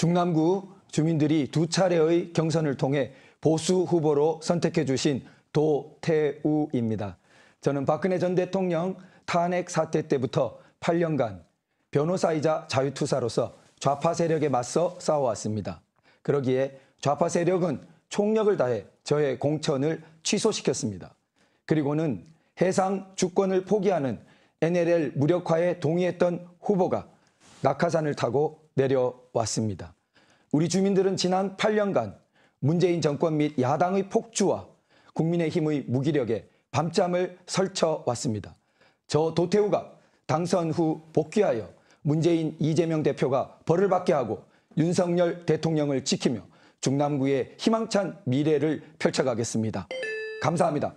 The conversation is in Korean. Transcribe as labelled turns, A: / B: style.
A: 중남구 주민들이 두 차례의 경선을 통해 보수 후보로 선택해 주신 도태우입니다. 저는 박근혜 전 대통령 탄핵 사태 때부터 8년간 변호사이자 자유투사로서 좌파 세력에 맞서 싸워왔습니다. 그러기에 좌파 세력은 총력을 다해 저의 공천을 취소시켰습니다. 그리고는 해상 주권을 포기하는 NLL 무력화에 동의했던 후보가 낙하산을 타고 내려왔습니다. 우리 주민들은 지난 8년간 문재인 정권 및 야당의 폭주와 국민의힘의 무기력에 밤잠을 설쳐 왔습니다. 저 도태우가 당선 후 복귀하여 문재인 이재명 대표가 벌을 받게 하고 윤석열 대통령을 지키며 중남구의 희망찬 미래를 펼쳐가겠습니다. 감사합니다.